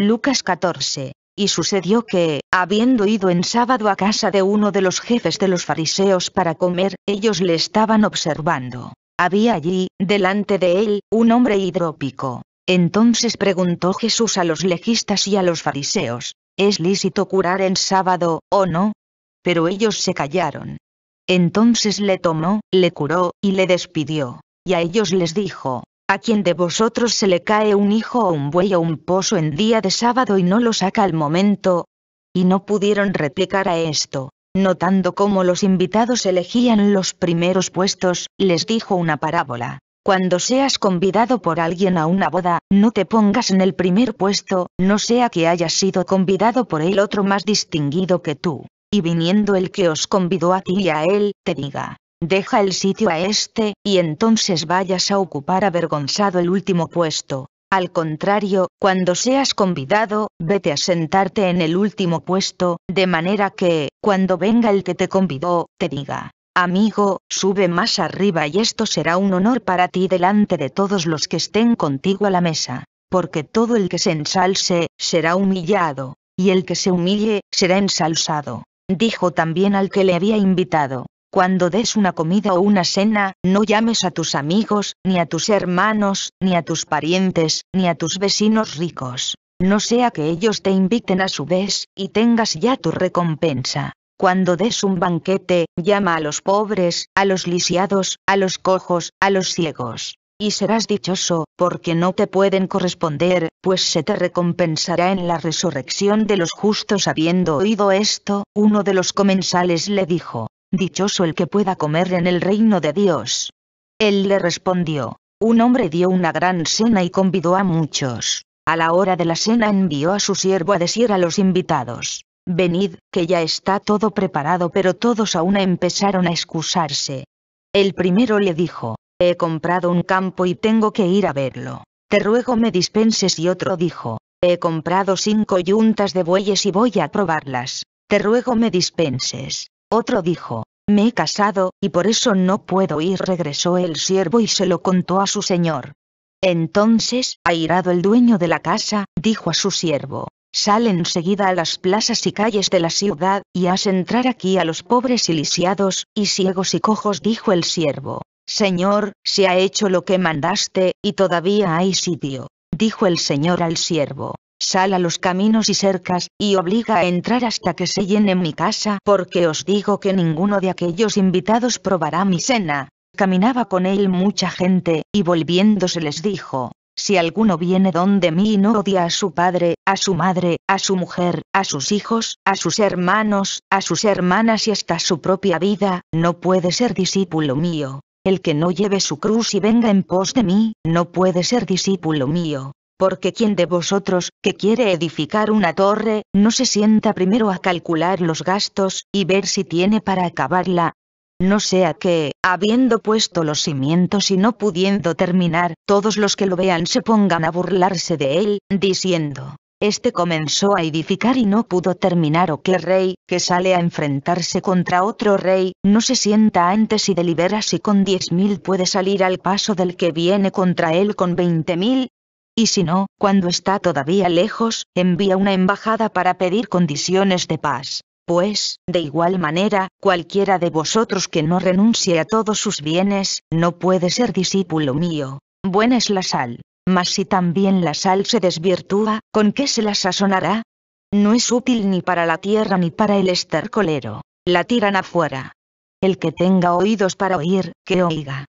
Lucas 14. Y sucedió que, habiendo ido en sábado a casa de uno de los jefes de los fariseos para comer, ellos le estaban observando. Había allí, delante de él, un hombre hidrópico. Entonces preguntó Jesús a los legistas y a los fariseos, ¿es lícito curar en sábado, o no? Pero ellos se callaron. Entonces le tomó, le curó, y le despidió. Y a ellos les dijo, a quien de vosotros se le cae un hijo o un buey o un pozo en día de sábado y no lo saca al momento. Y no pudieron replicar a esto. Notando cómo los invitados elegían los primeros puestos, les dijo una parábola. Cuando seas convidado por alguien a una boda, no te pongas en el primer puesto, no sea que hayas sido convidado por el otro más distinguido que tú, y viniendo el que os convidó a ti y a él, te diga, Deja el sitio a este, y entonces vayas a ocupar avergonzado el último puesto. Al contrario, cuando seas convidado, vete a sentarte en el último puesto, de manera que, cuando venga el que te convidó, te diga, Amigo, sube más arriba y esto será un honor para ti delante de todos los que estén contigo a la mesa, porque todo el que se ensalce, será humillado, y el que se humille, será ensalzado. Dijo también al que le había invitado, cuando des una comida o una cena, no llames a tus amigos, ni a tus hermanos, ni a tus parientes, ni a tus vecinos ricos. No sea que ellos te inviten a su vez, y tengas ya tu recompensa. Cuando des un banquete, llama a los pobres, a los lisiados, a los cojos, a los ciegos. Y serás dichoso, porque no te pueden corresponder, pues se te recompensará en la resurrección de los justos. Habiendo oído esto, uno de los comensales le dijo, Dichoso el que pueda comer en el reino de Dios. Él le respondió, un hombre dio una gran cena y convidó a muchos. A la hora de la cena envió a su siervo a decir a los invitados, venid, que ya está todo preparado, pero todos aún empezaron a excusarse. El primero le dijo, he comprado un campo y tengo que ir a verlo. Te ruego me dispenses y otro dijo, he comprado cinco yuntas de bueyes y voy a probarlas. Te ruego me dispenses. Otro dijo, me he casado, y por eso no puedo ir. Regresó el siervo y se lo contó a su señor. Entonces, airado el dueño de la casa, dijo a su siervo, sal enseguida a las plazas y calles de la ciudad, y haz entrar aquí a los pobres y y ciegos y cojos, dijo el siervo. Señor, se ha hecho lo que mandaste, y todavía hay sitio, dijo el señor al siervo sal a los caminos y cercas, y obliga a entrar hasta que se llene mi casa, porque os digo que ninguno de aquellos invitados probará mi cena. Caminaba con él mucha gente, y volviéndose les dijo, si alguno viene donde mí y no odia a su padre, a su madre, a su mujer, a sus hijos, a sus hermanos, a sus hermanas y hasta su propia vida, no puede ser discípulo mío. El que no lleve su cruz y venga en pos de mí, no puede ser discípulo mío porque quien de vosotros, que quiere edificar una torre, no se sienta primero a calcular los gastos, y ver si tiene para acabarla. No sea que, habiendo puesto los cimientos y no pudiendo terminar, todos los que lo vean se pongan a burlarse de él, diciendo, este comenzó a edificar y no pudo terminar o que rey, que sale a enfrentarse contra otro rey, no se sienta antes y delibera si con diez mil puede salir al paso del que viene contra él con veinte mil, y si no, cuando está todavía lejos, envía una embajada para pedir condiciones de paz. Pues, de igual manera, cualquiera de vosotros que no renuncie a todos sus bienes, no puede ser discípulo mío. Buena es la sal. Mas si también la sal se desvirtúa, ¿con qué se la sazonará? No es útil ni para la tierra ni para el estercolero. La tiran afuera. El que tenga oídos para oír, que oiga.